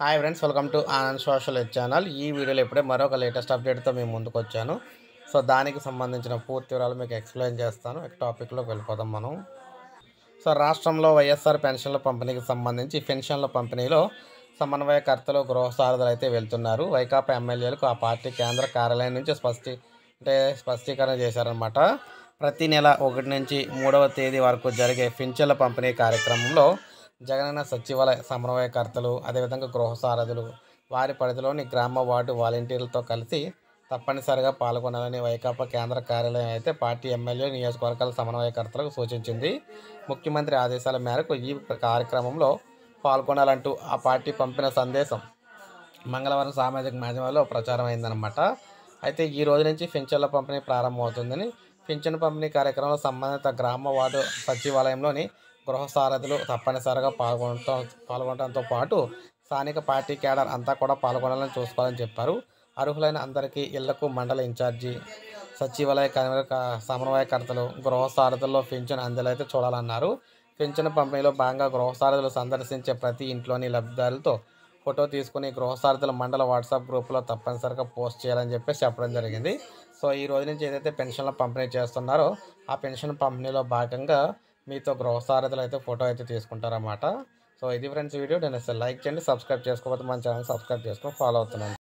hi friends welcome to Anand social channel ఈ వీడియోలో ఇప్పుడే మరొక లేటెస్ట్ అప్డేట్తో మేము ముందుకు వచ్చాను సో దానికి సంబంధించిన పూర్తి వివరాలు మీకు ఎక్స్ప్లెయిన్ చేస్తాను ఒక టాపిక్లోకి వెళ్ళిపోదాం మనం సో రాష్ట్రంలో వైఎస్ఆర్ పెన్షన్ల పంపిణీకి సంబంధించి పెన్షన్ల పంపిణీలో సమన్వయకర్తలు గృహ అయితే వెళ్తున్నారు వైకాపా ఎమ్మెల్యేలకు ఆ పార్టీ కేంద్ర కార్యాలయం నుంచి స్పష్టీ అంటే స్పష్టీకరణ చేశారనమాట ప్రతి నెల ఒకటి నుంచి మూడవ తేదీ వరకు జరిగే పెన్షన్ల పంపిణీ కార్యక్రమంలో జగనన్న సచివాలయ సమన్వయకర్తలు అదేవిధంగా గృహ సారథులు వారి పరిధిలోని గ్రామ వార్డు వాలంటీర్లతో కలిసి తప్పనిసరిగా పాల్గొనాలని వైకాపా కేంద్ర కార్యాలయం అయితే పార్టీ ఎమ్మెల్యే నియోజకవర్గాల సమన్వయకర్తలకు సూచించింది ముఖ్యమంత్రి ఆదేశాల మేరకు ఈ కార్యక్రమంలో పాల్గొనాలంటూ ఆ పార్టీ పంపిన సందేశం మంగళవారం సామాజిక మాధ్యమాల్లో ప్రచారం అయిందనమాట అయితే ఈ రోజు నుంచి పింఛన్ల పంపిణీ ప్రారంభమవుతుందని పింఛన్ పంపిణీ కార్యక్రమంలో సంబంధిత గ్రామ వార్డు సచివాలయంలోని గృహసారథులు తప్పనిసరిగా పాల్గొనటం పాల్గొనడంతో పాటు స్థానిక పార్టీ కేడర్ అంతా కూడా పాల్గొనాలని చూసుకోవాలని చెప్పారు అర్హులైన అందరికీ ఇళ్లకు మండల ఇన్ఛార్జి సచివాలయ సమన్వయకర్తలు గృహసారథుల్లో పెన్షన్ అందేలైతే చూడాలన్నారు పెన్షన్ పంపిణీలో భాగంగా గృహసారథులు సందర్శించే ప్రతి ఇంట్లోని లబ్ధిదారులతో ఫోటో తీసుకుని గృహసారథుల మండల వాట్సాప్ గ్రూప్లో తప్పనిసరిగా పోస్ట్ చేయాలని చెప్పేసి చెప్పడం జరిగింది సో ఈ రోజు నుంచి ఏదైతే పెన్షన్లు పంపిణీ చేస్తున్నారో ఆ పెన్షన్ పంపిణీలో భాగంగా మీతో గృహస్థారతలు అయితే ఫోటో అయితే తీసుకుంటారన్నమాట సో ఇది ఫ్రెండ్స్ వీడియో నేను లైక్ చేయండి సబ్స్క్రైబ్ చేసుకోకపోతే మన ఛానల్ సబ్స్క్రైబ్ చేసుకొని ఫాలో అవుతున్నాను